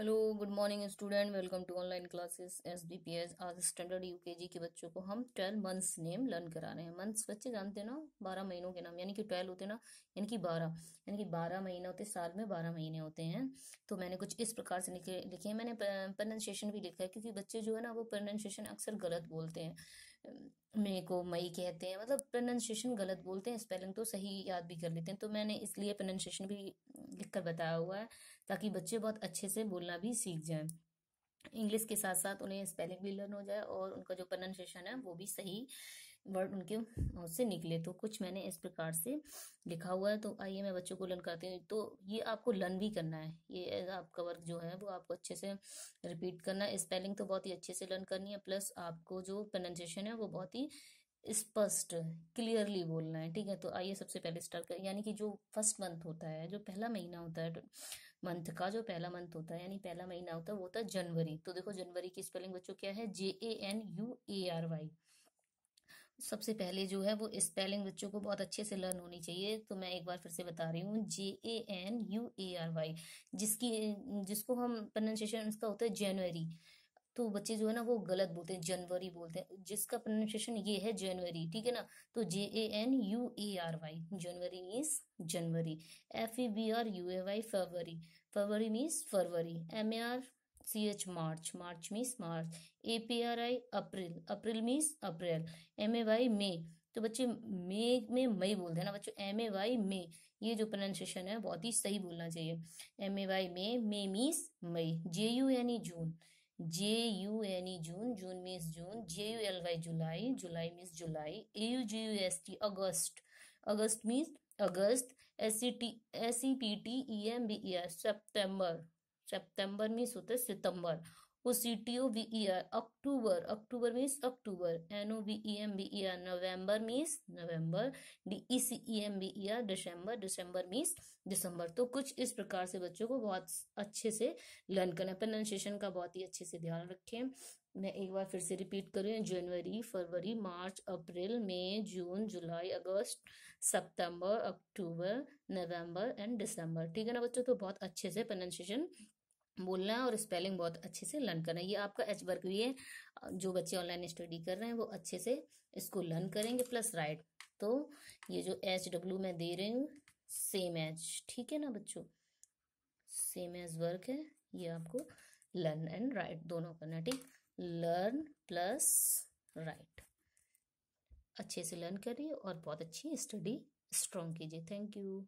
hello good morning student welcome to online classes S B P S आज standard U K G के बच्चों को हम twelve months name learn करा रहे हैं मंथ्स बच्चे जानते हैं ना बारह महीनों के नाम यानी कि ट्वेल्व होते हैं ना यानी कि बारह यानी कि बारह महीने होते साल में बारह महीने होते हैं तो मैंने कुछ इस प्रकार से लिखे लिखे हैं मैंने प्रनंसिएशन भी लिखा है क्योंकि बच्चे जो है ना वो प्रनंसिएशन अक्सर गलत बोलते हैं मे को मई कहते हैं मतलब प्रनंसिएशन गलत बोलते हैं स्पेलिंग तो सही याद भी कर लेते हैं तो मैंने इसलिए प्रनंसिएशन भी लिख कर बताया हुआ है ताकि बच्चे बहुत अच्छे से बोलना भी सीख जाएं इंग्लिश के साथ साथ उन्हें स्पेलिंग भी लर्न हो जाए और उनका जो प्रनंसिएशन है वो भी सही वर्ड उनके मुँह से निकले तो कुछ मैंने इस प्रकार से लिखा हुआ है तो आइए मैं बच्चों को लर्न करती हूँ तो ये आपको लर्न भी करना है ये आपका वर्क जो है वो आपको अच्छे से रिपीट करना है स्पेलिंग तो बहुत ही अच्छे से लर्न करनी है प्लस आपको जो प्रनंसिएशन है वो बहुत ही स्पष्ट क्लियरली बोलना है ठीक है तो आइए सबसे पहले स्टार्ट कर यानी कि जो फर्स्ट मंथ होता है जो पहला महीना होता है मंथ का जो पहला मंथ होता है यानी पहला महीना होता है वो होता है जनवरी तो देखो जनवरी की स्पेलिंग बच्चों क्या है J A N U A R Y सबसे पहले जो है वो स्पेलिंग बच्चों को बहुत अच्छे से लर्न होनी चाहिए तो मैं एक बार फिर से बता रही हूँ J A N U A R Y जिसकी जिसको हम प्रोनाउंसिएशन उसका होता है जनवरी तो बच्चे जो है ना वो गलत बोलते हैं जनवरी बोलते हैं जिसका प्रोनाउंसिएशन ये है जनवरी ठीक है ना तो J A N U A R Y January means जनवरी F E B R U A Y February February means फरवरी M A R C H March March means मार्च A P R I April April means अप्रैल M A Y May तो बच्चे मे में मई बोलते हैं ना बच्चों एम ए वाई मे ये जो प्रोनाउंसिएशन है बहुत ही सही बोलना चाहिए M A Y May May means मई जे यू यानी June J U N E June June means जून J U L Y July July means जुलाई A U J U S T August August means अगस्त S C T S C P T E M B E S September September means होता है सितंबर वो C T O V E R October October means अक्टूबर N O V E M B E R November means नवम्बर D E C E M B E R December December means दिसंबर तो कुछ इस प्रकार से बच्चों को बहुत अच्छे से लर्न करना प्रोनाउंसिएशन का बहुत ही अच्छे से ध्यान रखें मैं एक बार फिर से रिपीट करूँ जनवरी फरवरी मार्च अप्रैल मई जून जुलाई अगस्त सितंबर अक्टूबर नवंबर एंड दिसंबर ठीक है ना बच्चों तो बहुत अच्छे से प्रोनाउंसिएशन बोलना है और स्पेलिंग बहुत अच्छे से लर्न करना है ये आपका एच वर्क भी है जो बच्चे ऑनलाइन स्टडी कर रहे हैं वो अच्छे से इसको लर्न करेंगे प्लस राइट तो ये जो एच डब्ल्यू मैं दे रही हूँ सेम एच ठीक है ना बच्चों सेम एज वर्क है ये आपको लर्न एंड राइट दोनों करना ठीक लर्न प्लस राइट अच्छे से लर्न करिए और बहुत अच्छी स्टडी स्ट्रॉन्ग कीजिए थैंक यू